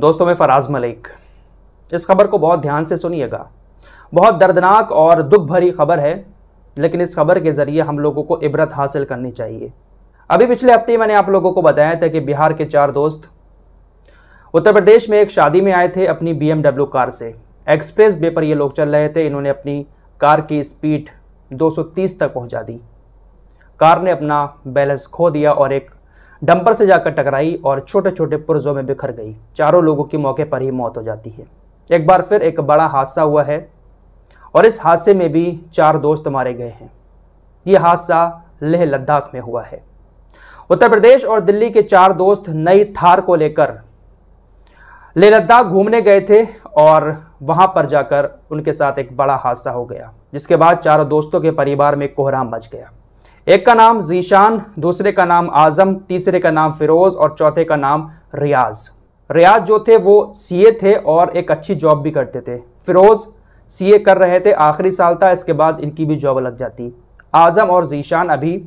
दोस्तों में फराज मलिक इस खबर को बहुत ध्यान से सुनिएगा बहुत दर्दनाक और दुख भरी खबर है लेकिन इस खबर के ज़रिए हम लोगों को इबरत हासिल करनी चाहिए अभी पिछले हफ्ते मैंने आप लोगों को बताया था कि बिहार के चार दोस्त उत्तर प्रदेश में एक शादी में आए थे अपनी बी कार से एक्सप्रेस वे पर ये लोग चल रहे थे इन्होंने अपनी कार की स्पीड 230 तक पहुंचा दी कार ने अपना बैलेंस खो दिया और एक डंपर से जाकर टकराई और छोटे छोटे पुर्जों में बिखर गई चारों लोगों की मौके पर ही मौत हो जाती है एक बार फिर एक बड़ा हादसा हुआ है और इस हादसे में भी चार दोस्त मारे गए हैं ये हादसा लेह लद्दाख में हुआ है उत्तर प्रदेश और दिल्ली के चार दोस्त नई थार को लेकर लेह लद्दाख घूमने गए थे और वहां पर जाकर उनके साथ एक बड़ा हादसा हो गया जिसके बाद चारों दोस्तों के परिवार में कोहराम मच गया एक का नाम जीशान दूसरे का नाम आजम तीसरे का नाम फिरोज और चौथे का नाम रियाज रियाज जो थे वो सीए थे और एक अच्छी जॉब भी करते थे फिरोज सीए कर रहे थे आखिरी साल था इसके बाद इनकी भी जॉब लग जाती आज़म और जीशान अभी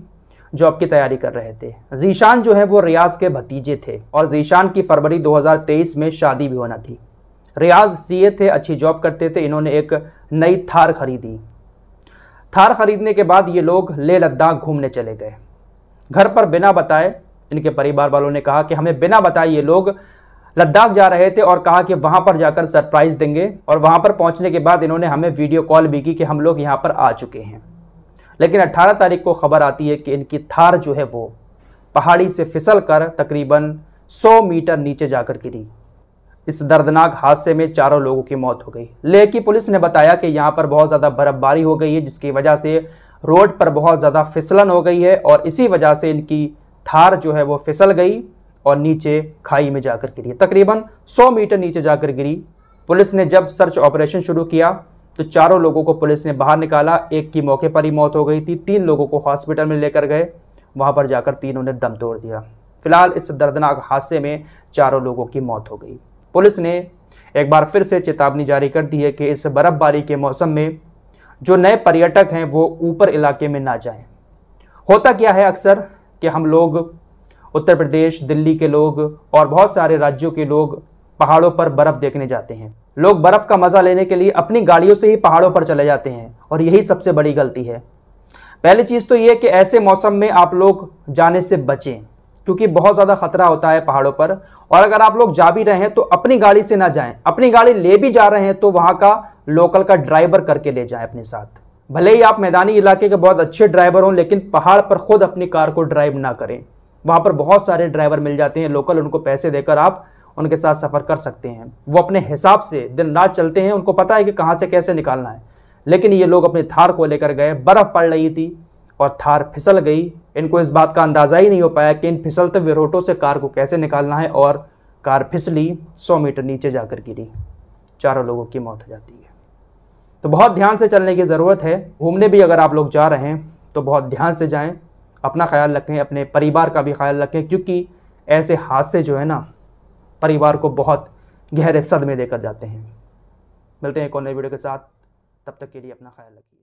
जॉब की तैयारी कर रहे थे जीशान जो है वो रियाज के भतीजे थे और जीशान की फरवरी 2023 में शादी भी होना थी रियाज सीए थे अच्छी जॉब करते थे इन्होंने एक नई थार खरीदी थार खरीदने के बाद ये लोग ले लद्दाख घूमने चले गए घर पर बिना बताए इनके परिवार वालों ने कहा कि हमें बिना बताए ये लोग लद्दाख जा रहे थे और कहा कि वहाँ पर जाकर सरप्राइज़ देंगे और वहाँ पर पहुँचने के बाद इन्होंने हमें वीडियो कॉल भी की कि हम लोग यहाँ पर आ चुके हैं लेकिन 18 तारीख को खबर आती है कि इनकी थार जो है वो पहाड़ी से फिसल कर तकरीबन 100 मीटर नीचे जाकर गिरी इस दर्दनाक हादसे में चारों लोगों की मौत हो गई लेह की पुलिस ने बताया कि यहाँ पर बहुत ज़्यादा बर्फबारी हो गई है जिसकी वजह से रोड पर बहुत ज़्यादा फिसलन हो गई है और इसी वजह से इनकी थार जो है वो फिसल गई और नीचे खाई में जाकर गिरी तकरीबन 100 मीटर नीचे जाकर गिरी पुलिस ने जब सर्च ऑपरेशन शुरू किया तो चारों लोगों को पुलिस ने बाहर निकाला एक की मौके पर ही मौत हो गई थी तीन लोगों को हॉस्पिटल में लेकर गए वहाँ पर जाकर तीनों ने दम तोड़ दिया फिलहाल इस दर्दनाक हादसे में चारों लोगों की मौत हो गई पुलिस ने एक बार फिर से चेतावनी जारी कर दी है कि इस बर्फबारी के मौसम में जो नए पर्यटक हैं वो ऊपर इलाके में ना जाएं। होता क्या है अक्सर कि हम लोग उत्तर प्रदेश दिल्ली के लोग और बहुत सारे राज्यों के लोग पहाड़ों पर बर्फ़ देखने जाते हैं लोग बर्फ़ का मज़ा लेने के लिए अपनी गाड़ियों से ही पहाड़ों पर चले जाते हैं और यही सबसे बड़ी गलती है पहली चीज़ तो ये कि ऐसे मौसम में आप लोग जाने से बचें क्योंकि बहुत ज़्यादा खतरा होता है पहाड़ों पर और अगर आप लोग जा भी रहे हैं तो अपनी गाड़ी से ना जाएं अपनी गाड़ी ले भी जा रहे हैं तो वहाँ का लोकल का ड्राइवर करके ले जाएं अपने साथ भले ही आप मैदानी इलाके के बहुत अच्छे ड्राइवर हों लेकिन पहाड़ पर खुद अपनी कार को ड्राइव ना करें वहाँ पर बहुत सारे ड्राइवर मिल जाते हैं लोकल उनको पैसे देकर आप उनके साथ सफ़र कर सकते हैं वो अपने हिसाब से दिन रात चलते हैं उनको पता है कि कहाँ से कैसे निकालना है लेकिन ये लोग अपने थार को लेकर गए बर्फ़ पड़ रही थी और थार फिसल गई इनको इस बात का अंदाज़ा ही नहीं हो पाया कि इन फिसलते विरोटों से कार को कैसे निकालना है और कार फिसली सौ मीटर नीचे जाकर गिरी चारों लोगों की मौत हो जाती है तो बहुत ध्यान से चलने की ज़रूरत है घूमने भी अगर आप लोग जा रहे हैं तो बहुत ध्यान से जाएं अपना ख्याल रखें अपने परिवार का भी ख्याल रखें क्योंकि ऐसे हादसे जो है ना परिवार को बहुत गहरे सदमे देकर जाते हैं मिलते हैं एक और नए वीडियो के साथ तब तक के लिए अपना ख्याल रखिए